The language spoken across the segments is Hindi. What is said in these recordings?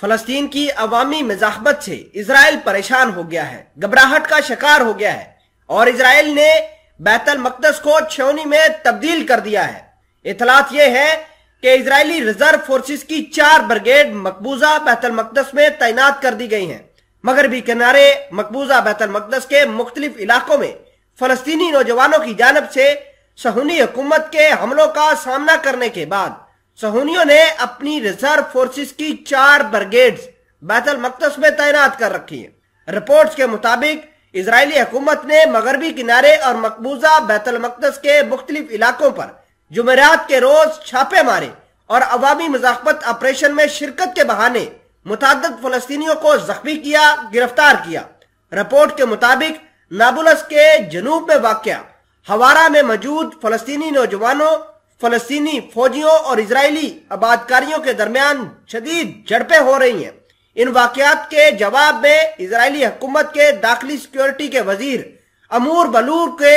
फलस्तीन की अवामी मजाहबत से इसराइल परेशान हो गया है घबराहट का शिकार हो गया है और इसराइल ने बैतल मकदस को छेवनी में तब्दील कर दिया है इतलात यह है कि इसराइली रिजर्व फोर्सेस की चार ब्रिगेड मकबूजा बैतल मकदस में तैनात कर दी गई हैं मगरबी किनारे मकबूजा बैतल मकदस के मुख्तलिफ इलाकों में फलस्तीनी नौजवानों की जानब से सहूनी हुकूमत के हमलों का सामना करने के बाद सहूनियों ने अपनी रिजर्व फोर्सेस की चार ब्रिगेड्स बैतल मकदस में तैनात कर रखी है रिपोर्ट्स के मुताबिक इसराइली हुकूमत ने मगरबी किनारे और मकबूजा बैतल मकदस के मुख्तलिफ इलाकों पर जुमेरात के रोज छापे मारे और अवामी मजाकबत ऑपरेशन में शिरकत के बहाने मुतद फलस्तियों को जख्मी किया गिरफ्तार किया रिपोर्ट के मुताबिक नाबुलस के जनूब में वाक़ हवारा में मौजूद फलस्तीनी नौजवानों फलस्तीनी फौजियों और इसराइली आबादकारियों के दरमियान शदीद झड़पें हो रही हैं इन वाकत के जवाब में इसराइली हुकूमत के दाखिली सिक्योरिटी के वजीर अमूर बलूर के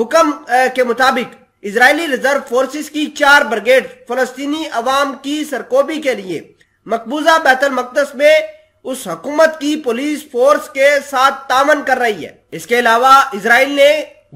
हुक्म के मुताबिक इसराइली रिजर्व फोर्सेस की चार ब्रिगेड फलस्तीनी अवाम की सरकोबी के लिए मकबूजा बैतल मकदस में उस हकूमत की पुलिस फोर्स के साथ तावन कर रही है इसके अलावा इसराइल ने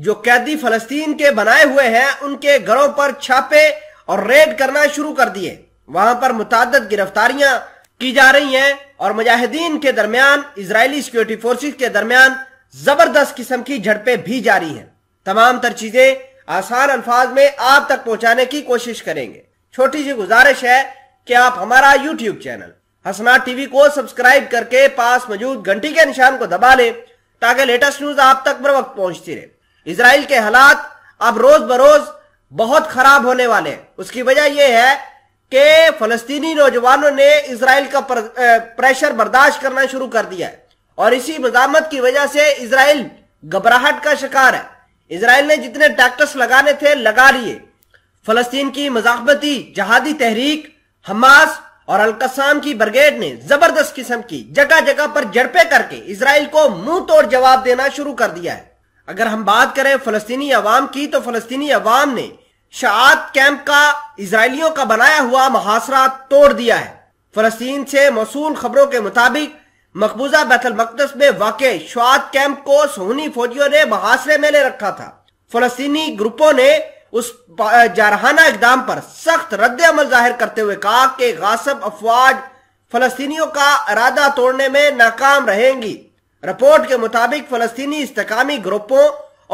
जो कैदी फलस्तीन के बनाए हुए हैं उनके घरों पर छापे और रेड करना शुरू कर दिए वहां पर मुतद गिरफ्तारियां की जा रही हैं और मुजाहिदीन के दरमियान इसराइली सिक्योरिटी फोर्सेस के दरमियान जबरदस्त किस्म की झड़पें भी जारी हैं तमाम तर चीजें आसान अल्फाज में आप तक पहुंचाने की कोशिश करेंगे छोटी सी गुजारिश है कि आप हमारा यूट्यूब चैनल हसना टीवी को सब्सक्राइब करके पास मौजूद घंटी के निशान को दबा लें ताकि लेटेस्ट न्यूज आप तक बर वक्त पहुंचती रहे इसराइल के हालात अब रोज बरोज बहुत खराब होने वाले हैं उसकी वजह यह है कि फलस्तीनी नौजवानों ने इसराइल का प्रेशर बर्दाश्त करना शुरू कर दिया है और इसी मजामत की वजह से इसराइल घबराहट का शिकार है इसराइल ने जितने टैक्टर्स लगाने थे लगा लिए फलस्तीन की मजाकबती जहादी तहरीक हमास और अलकसाम की ब्रिगेड ने जबरदस्त किस्म की जगह जगह पर जड़पे करके इसराइल को मुंह तोड़ जवाब देना शुरू कर दिया है अगर हम बात करें फलस्तीनी अवाम की तो फलस्तीनी अवाम ने शाद कैंप का इसराइलियों का बनाया हुआ मुहासरा तोड़ दिया है फलस्तीन से मौसू खबरों के मुताबिक मकबूजा बैतल मकदस में वाक़ शुआत कैंप को सोहनी फौजियों ने मुहासरे में ले रखा था फलस्तीनी ग्रुपों ने उस जारहाना इकदाम पर सख्त रद्द अमल जाहिर करते हुए कहा कि गासब अफवाज फलस्तीनियों का इरादा तोड़ने में नाकाम रहेंगी रिपोर्ट के मुताबिक फलस्तीनी इस्तकामी ग्रुपों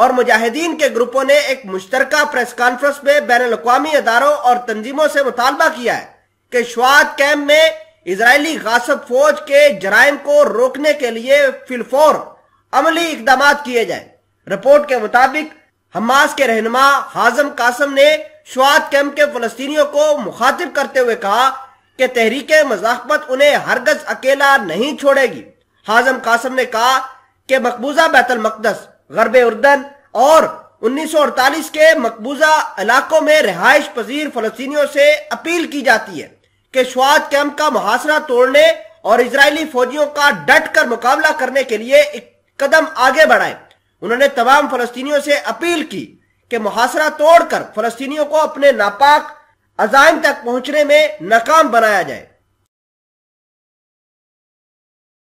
और मुजाहिदीन के ग्रुपों ने एक मुश्तर प्रेस कॉन्फ्रेंस में बैन अवी अदारों और तंजीमों से मुतालबा किया है कि शुआत कैम्प में इसराइली गासब फौज के जराइम को रोकने के लिए फिलफोर अमली इकदाम किए जाए रिपोर्ट के मुताबिक हमास के रहनमा हाजम कासम ने शुआत कैम्प के फलस्तियों को मुखातिब करते हुए कहा कि तहरीक मजाकमत उन्हें हरगज अकेला नहीं छोड़ेगी हाजम कासम ने कहा कि मकबूजा बैतल मकदस गरब उर्दन और 1948 के मकबूजा इलाकों में रिहाइश पजीर फलस्तियों से अपील की जाती है कि स्वाद कैंप का मुहासरा तोड़ने और इसराइली फौजियों का डट कर मुकाबला करने के लिए एक कदम आगे बढ़ाए उन्होंने तमाम फलस्तियों से अपील की कि मुहासरा तोड़कर फलस्तियों को अपने नापाक अजाइम तक पहुंचने में नाकाम बनाया जाए